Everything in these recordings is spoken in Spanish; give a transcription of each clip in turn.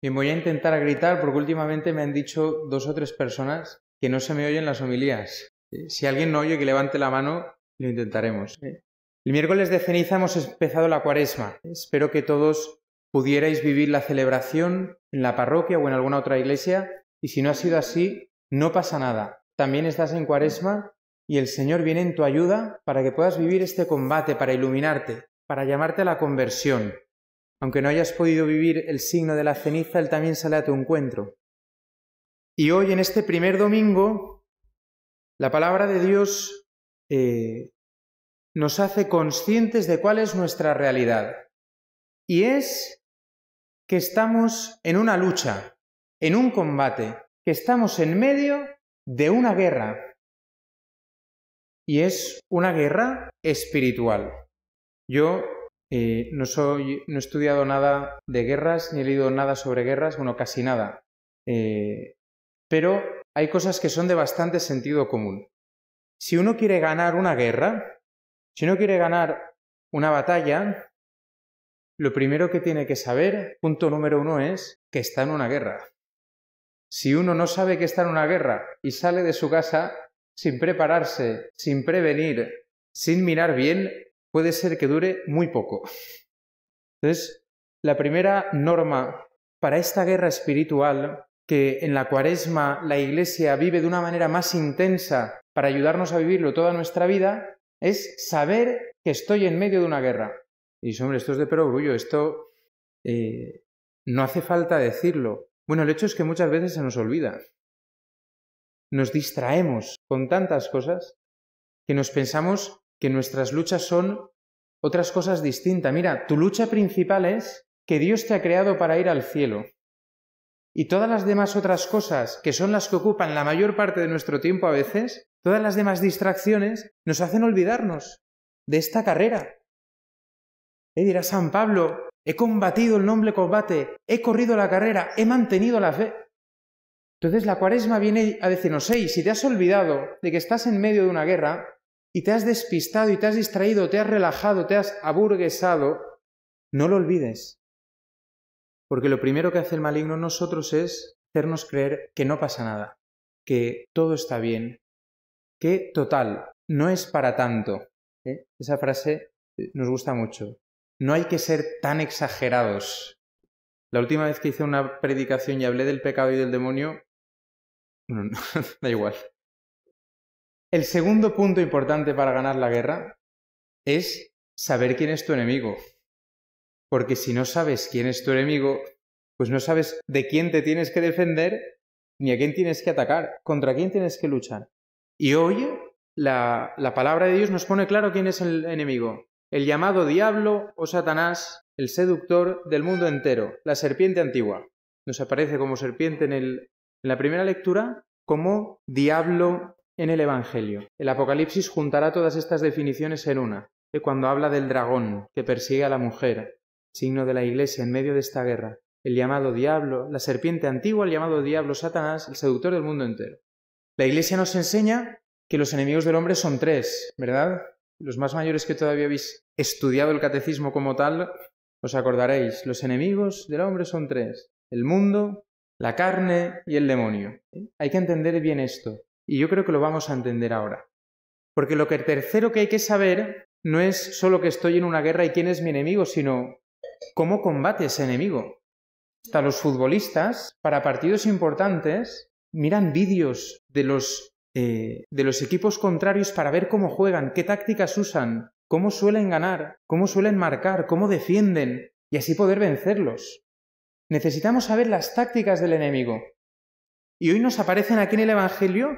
Bien, voy a intentar gritar porque últimamente me han dicho dos o tres personas que no se me oyen las homilías. Eh, si alguien no oye, que levante la mano, lo intentaremos. El miércoles de ceniza hemos empezado la cuaresma. Espero que todos pudierais vivir la celebración en la parroquia o en alguna otra iglesia. Y si no ha sido así, no pasa nada. También estás en cuaresma y el Señor viene en tu ayuda para que puedas vivir este combate, para iluminarte, para llamarte a la conversión. Aunque no hayas podido vivir el signo de la ceniza, Él también sale a tu encuentro. Y hoy, en este primer domingo, la palabra de Dios eh, nos hace conscientes de cuál es nuestra realidad. Y es que estamos en una lucha, en un combate, que estamos en medio de una guerra. Y es una guerra espiritual. Yo eh, no, soy, no he estudiado nada de guerras, ni he leído nada sobre guerras, bueno, casi nada. Eh, pero hay cosas que son de bastante sentido común. Si uno quiere ganar una guerra, si uno quiere ganar una batalla, lo primero que tiene que saber, punto número uno, es que está en una guerra. Si uno no sabe que está en una guerra y sale de su casa sin prepararse, sin prevenir, sin mirar bien, puede ser que dure muy poco. Entonces, la primera norma para esta guerra espiritual que en la cuaresma la Iglesia vive de una manera más intensa para ayudarnos a vivirlo toda nuestra vida, es saber que estoy en medio de una guerra. Y hombre, esto es de perogrullo, esto eh, no hace falta decirlo. Bueno, el hecho es que muchas veces se nos olvida. Nos distraemos con tantas cosas que nos pensamos que nuestras luchas son otras cosas distintas. Mira, tu lucha principal es que Dios te ha creado para ir al cielo. Y todas las demás otras cosas, que son las que ocupan la mayor parte de nuestro tiempo a veces, todas las demás distracciones nos hacen olvidarnos de esta carrera. Y dirá San Pablo, he combatido el noble combate, he corrido la carrera, he mantenido la fe. Entonces la cuaresma viene a decirnos, hey, si te has olvidado de que estás en medio de una guerra, y te has despistado y te has distraído, te has relajado, te has aburguesado, no lo olvides. Porque lo primero que hace el maligno nosotros es hacernos creer que no pasa nada, que todo está bien, que total, no es para tanto. ¿eh? Esa frase eh, nos gusta mucho. No hay que ser tan exagerados. La última vez que hice una predicación y hablé del pecado y del demonio, no, da igual. El segundo punto importante para ganar la guerra es saber quién es tu enemigo. Porque si no sabes quién es tu enemigo, pues no sabes de quién te tienes que defender ni a quién tienes que atacar, contra quién tienes que luchar. Y hoy la, palabra de Dios nos pone claro quién es el enemigo. El llamado diablo o Satanás, el seductor del mundo entero, la serpiente antigua. Nos aparece como serpiente en, en la primera lectura, como diablo en el Evangelio. El Apocalipsis juntará todas estas definiciones en una, que cuando habla del dragón que persigue a la mujer, signo de la Iglesia en medio de esta guerra, el llamado diablo, la serpiente antigua, el llamado diablo Satanás, el seductor del mundo entero. La Iglesia nos enseña que los enemigos del hombre son tres, ¿verdad? Los más mayores que todavía habéis estudiado el catecismo como tal, os acordaréis, los enemigos del hombre son tres, el mundo, la carne y el demonio. ¿Eh? Hay que entender bien esto. Y yo creo que lo vamos a entender ahora. Porque lo que tercero que hay que saber no es solo que estoy en una guerra y quién es mi enemigo, sino cómo combate ese enemigo. Hasta los futbolistas, para partidos importantes, miran vídeos de los, eh, de los equipos contrarios para ver cómo juegan, qué tácticas usan, cómo suelen ganar, cómo suelen marcar, cómo defienden, y así poder vencerlos. Necesitamos saber las tácticas del enemigo. Y hoy nos aparecen aquí en el Evangelio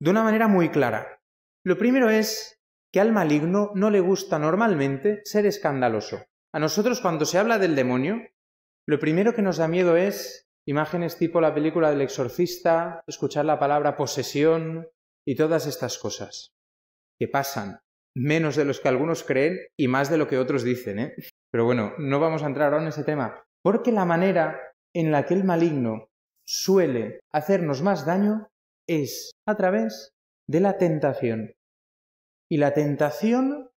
de una manera muy clara. Lo primero es que al maligno no le gusta normalmente ser escandaloso. A nosotros cuando se habla del demonio, lo primero que nos da miedo es imágenes tipo la película del exorcista, escuchar la palabra posesión y todas estas cosas que pasan, menos de los que algunos creen y más de lo que otros dicen. ¿eh? Pero bueno, no vamos a entrar ahora en ese tema, porque la manera en la que el maligno suele hacernos más daño es a través de la tentación. Y la tentación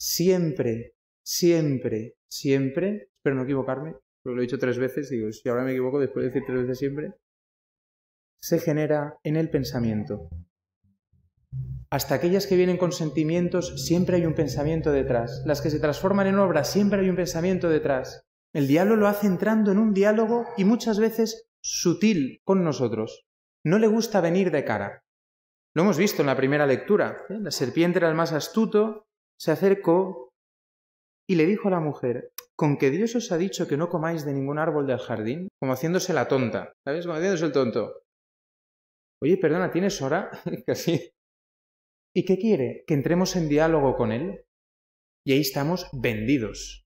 siempre, siempre, siempre, espero no equivocarme, lo he dicho tres veces, digo, si ahora me equivoco después de decir tres veces siempre, se genera en el pensamiento. Hasta aquellas que vienen con sentimientos, siempre hay un pensamiento detrás. Las que se transforman en obras, siempre hay un pensamiento detrás. El diablo lo hace entrando en un diálogo y muchas veces sutil con nosotros no le gusta venir de cara. Lo hemos visto en la primera lectura. La serpiente era el más astuto, se acercó y le dijo a la mujer, con que Dios os ha dicho que no comáis de ningún árbol del jardín, como haciéndose la tonta, ¿sabes? Como haciéndose el tonto. Oye, perdona, ¿tienes hora? Casi. ¿Y qué quiere? ¿Que entremos en diálogo con él? Y ahí estamos vendidos.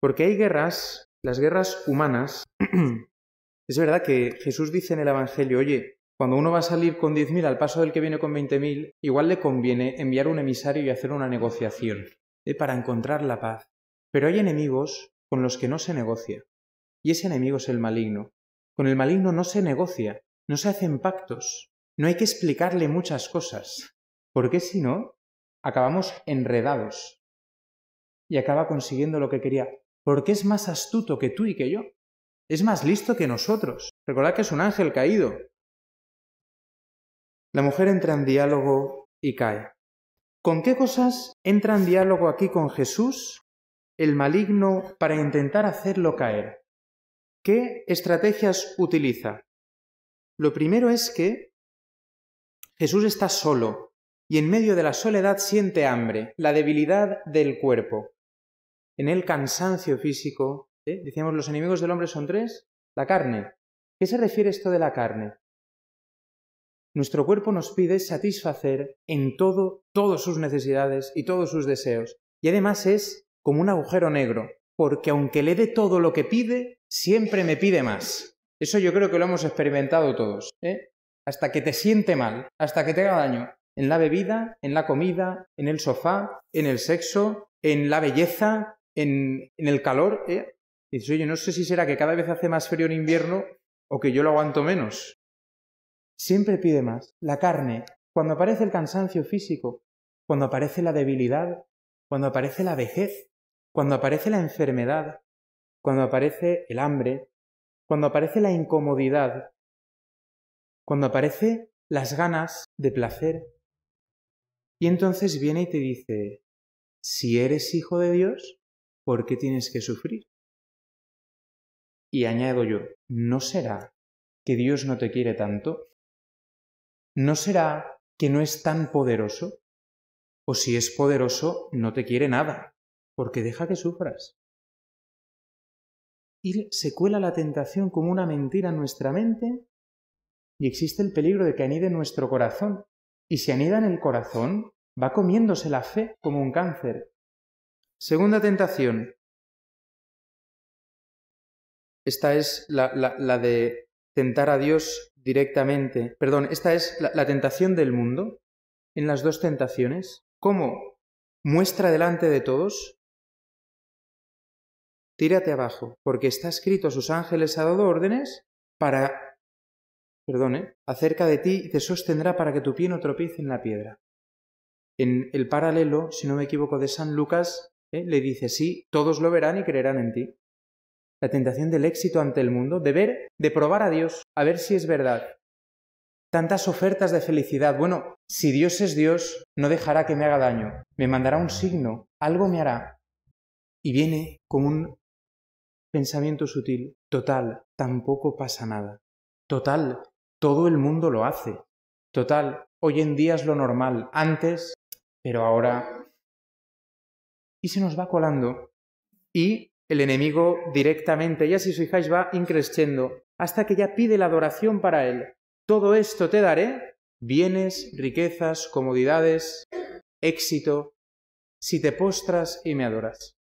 Porque hay guerras, las guerras humanas. es verdad que Jesús dice en el Evangelio, oye, cuando uno va a salir con 10.000 al paso del que viene con 20.000, igual le conviene enviar un emisario y hacer una negociación eh, para encontrar la paz. Pero hay enemigos con los que no se negocia. Y ese enemigo es el maligno. Con el maligno no se negocia, no se hacen pactos, no hay que explicarle muchas cosas, porque si no, acabamos enredados. Y acaba consiguiendo lo que quería, porque es más astuto que tú y que yo. Es más listo que nosotros. Recordad que es un ángel caído, la mujer entra en diálogo y cae. ¿Con qué cosas entra en diálogo aquí con Jesús el maligno para intentar hacerlo caer? ¿Qué estrategias utiliza? Lo primero es que Jesús está solo y en medio de la soledad siente hambre, la debilidad del cuerpo, en el cansancio físico. ¿eh? Decíamos, los enemigos del hombre son tres, la carne. ¿Qué se refiere esto de la carne? Nuestro cuerpo nos pide satisfacer en todo todas sus necesidades y todos sus deseos. Y además es como un agujero negro, porque aunque le dé todo lo que pide, siempre me pide más. Eso yo creo que lo hemos experimentado todos, ¿eh? Hasta que te siente mal, hasta que te haga daño. En la bebida, en la comida, en el sofá, en el sexo, en la belleza, en, el calor. ¿eh? Y dices, oye, no sé si será que cada vez hace más frío en invierno o que yo lo aguanto menos. Siempre pide más. La carne, cuando aparece el cansancio físico, cuando aparece la debilidad, cuando aparece la vejez, cuando aparece la enfermedad, cuando aparece el hambre, cuando aparece la incomodidad, cuando aparece las ganas de placer. Y entonces viene y te dice, si eres hijo de Dios, ¿por qué tienes que sufrir? Y añado yo, ¿no será que Dios no te quiere tanto? ¿no será que no es tan poderoso? O si es poderoso, no te quiere nada, porque deja que sufras. Y se cuela la tentación como una mentira en nuestra mente y existe el peligro de que anide en nuestro corazón. Y si anida en el corazón, va comiéndose la fe como un cáncer. Segunda tentación. Esta es la de tentar a Dios directamente. Perdón, esta es la, tentación del mundo, en las dos tentaciones, cómo muestra delante de todos, tírate abajo, porque está escrito, sus ángeles ha dado órdenes para, perdón, ¿eh? acerca de ti y te sostendrá para que tu pie no tropiece en la piedra. En el paralelo, si no me equivoco, de San Lucas, ¿eh? le dice, sí, todos lo verán y creerán en ti la tentación del éxito ante el mundo, de ver, de probar a Dios, a ver si es verdad. Tantas ofertas de felicidad. Bueno, si Dios es Dios, no dejará que me haga daño, me mandará un signo, algo me hará. Y viene con un pensamiento sutil, total, tampoco pasa nada. Total, todo el mundo lo hace. Total, hoy en día es lo normal, antes, pero ahora... Y se nos va colando. Y el enemigo directamente, Y así os fijáis, va increciendo hasta que ya pide la adoración para él. Todo esto te daré, bienes, riquezas, comodidades, éxito, si te postras y me adoras.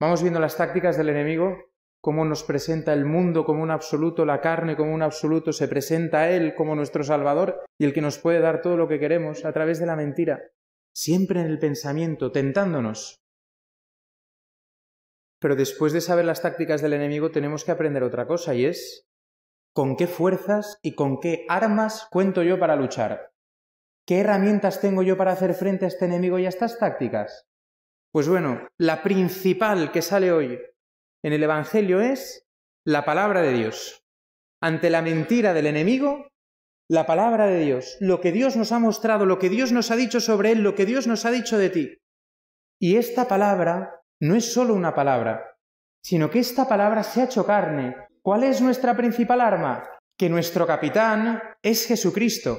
Vamos viendo las tácticas del enemigo, cómo nos presenta el mundo como un absoluto, la carne como un absoluto, se presenta a él como nuestro Salvador y el que nos puede dar todo lo que queremos a través de la mentira, siempre en el pensamiento, tentándonos pero después de saber las tácticas del enemigo tenemos que aprender otra cosa y es con qué fuerzas y con qué armas cuento yo para luchar. ¿Qué herramientas tengo yo para hacer frente a este enemigo y a estas tácticas? Pues bueno, la principal que sale hoy en el Evangelio es la palabra de Dios. Ante la mentira del enemigo, la palabra de Dios, lo que Dios nos ha mostrado, lo que Dios nos ha dicho sobre él, lo que Dios nos ha dicho de ti. Y esta palabra no es solo una palabra, sino que esta palabra se ha hecho carne. ¿Cuál es nuestra principal arma? Que nuestro capitán es Jesucristo.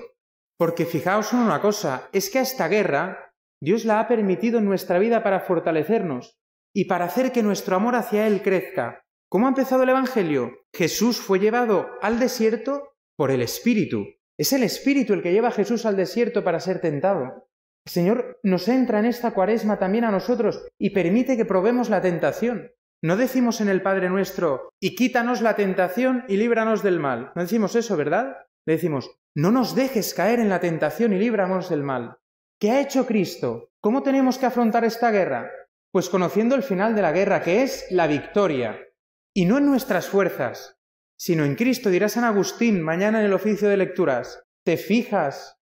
Porque fijaos en una cosa, es que a esta guerra Dios la ha permitido en nuestra vida para fortalecernos y para hacer que nuestro amor hacia Él crezca. ¿Cómo ha empezado el Evangelio? Jesús fue llevado al desierto por el Espíritu. Es el Espíritu el que lleva a Jesús al desierto para ser tentado. Señor nos entra en esta cuaresma también a nosotros y permite que probemos la tentación. No decimos en el Padre nuestro, y quítanos la tentación y líbranos del mal. No decimos eso, ¿verdad? Le decimos, no nos dejes caer en la tentación y líbranos del mal. ¿Qué ha hecho Cristo? ¿Cómo tenemos que afrontar esta guerra? Pues conociendo el final de la guerra, que es la victoria. Y no en nuestras fuerzas, sino en Cristo, dirá San Agustín mañana en el oficio de lecturas. ¿Te fijas?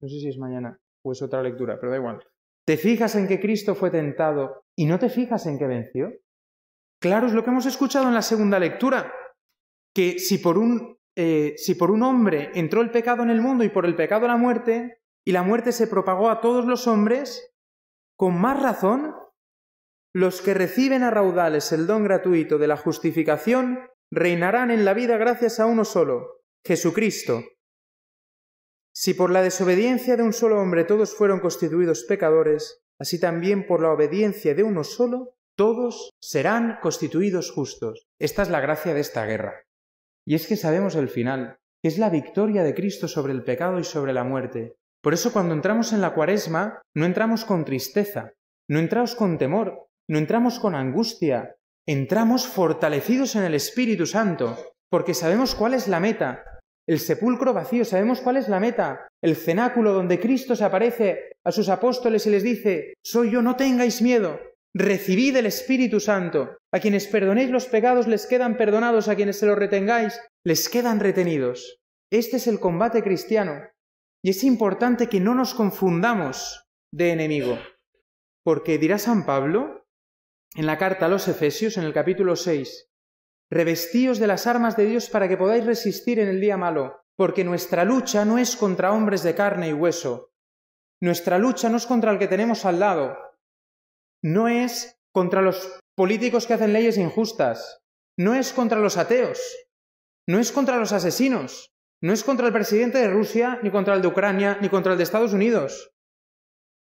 No sé si es mañana pues otra lectura, pero da igual. ¿Te fijas en que Cristo fue tentado y no te fijas en que venció? Claro, es lo que hemos escuchado en la segunda lectura, que si por un, eh, si por un hombre entró el pecado en el mundo y por el pecado la muerte, y la muerte se propagó a todos los hombres, con más razón, los que reciben a raudales el don gratuito de la justificación reinarán en la vida gracias a uno solo, Jesucristo, si por la desobediencia de un solo hombre todos fueron constituidos pecadores, así también por la obediencia de uno solo todos serán constituidos justos. Esta es la gracia de esta guerra. Y es que sabemos el final, que es la victoria de Cristo sobre el pecado y sobre la muerte. Por eso cuando entramos en la cuaresma, no entramos con tristeza, no entramos con temor, no entramos con angustia, entramos fortalecidos en el Espíritu Santo, porque sabemos cuál es la meta, el sepulcro vacío, sabemos cuál es la meta. El cenáculo donde Cristo se aparece a sus apóstoles y les dice, soy yo, no tengáis miedo. Recibid el Espíritu Santo. A quienes perdonéis los pecados les quedan perdonados, a quienes se los retengáis les quedan retenidos. Este es el combate cristiano. Y es importante que no nos confundamos de enemigo. Porque dirá San Pablo, en la carta a los Efesios, en el capítulo 6, Revestíos de las armas de Dios para que podáis resistir en el día malo, porque nuestra lucha no es contra hombres de carne y hueso. Nuestra lucha no es contra el que tenemos al lado. No es contra los políticos que hacen leyes injustas. No es contra los ateos. No es contra los asesinos. No es contra el presidente de Rusia, ni contra el de Ucrania, ni contra el de Estados Unidos.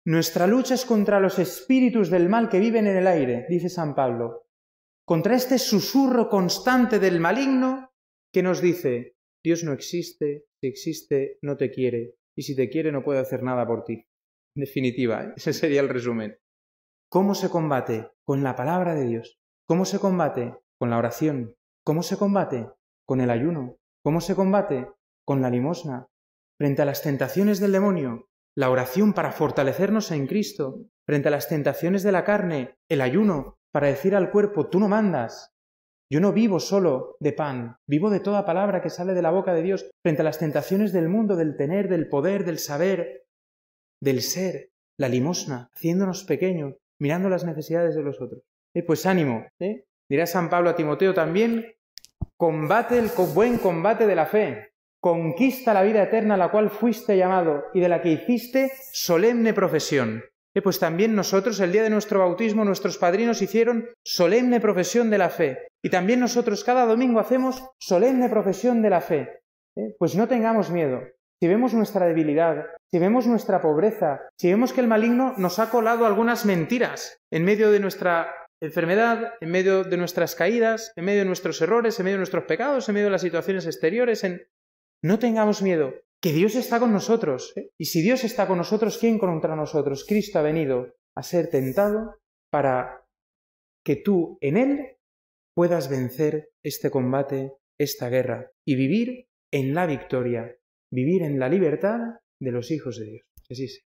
Nuestra lucha es contra los espíritus del mal que viven en el aire, dice San Pablo contra este susurro constante del maligno que nos dice, Dios no existe, si existe no te quiere, y si te quiere no puede hacer nada por ti. En definitiva, ese sería el resumen. ¿Cómo se combate? Con la palabra de Dios. ¿Cómo se combate? Con la oración. ¿Cómo se combate? Con el ayuno. ¿Cómo se combate? Con la limosna. Frente a las tentaciones del demonio, la oración para fortalecernos en Cristo. Frente a las tentaciones de la carne, el ayuno para decir al cuerpo, tú no mandas, yo no vivo solo de pan, vivo de toda palabra que sale de la boca de Dios frente a las tentaciones del mundo, del tener, del poder, del saber, del ser, la limosna, haciéndonos pequeños, mirando las necesidades de los otros. Eh, pues ánimo, ¿eh? dirá San Pablo a Timoteo también, combate el buen combate de la fe, conquista la vida eterna a la cual fuiste llamado y de la que hiciste solemne profesión. Eh, pues también nosotros, el día de nuestro bautismo, nuestros padrinos hicieron solemne profesión de la fe. Y también nosotros cada domingo hacemos solemne profesión de la fe. Eh, pues no tengamos miedo. Si vemos nuestra debilidad, si vemos nuestra pobreza, si vemos que el maligno nos ha colado algunas mentiras en medio de nuestra enfermedad, en medio de nuestras caídas, en medio de nuestros errores, en medio de nuestros pecados, en medio de las situaciones exteriores, en... no tengamos miedo que Dios está con nosotros. Y si Dios está con nosotros, ¿quién contra nosotros? Cristo ha venido a ser tentado para que tú en Él puedas vencer este combate, esta guerra, y vivir en la victoria, vivir en la libertad de los hijos de Dios. Así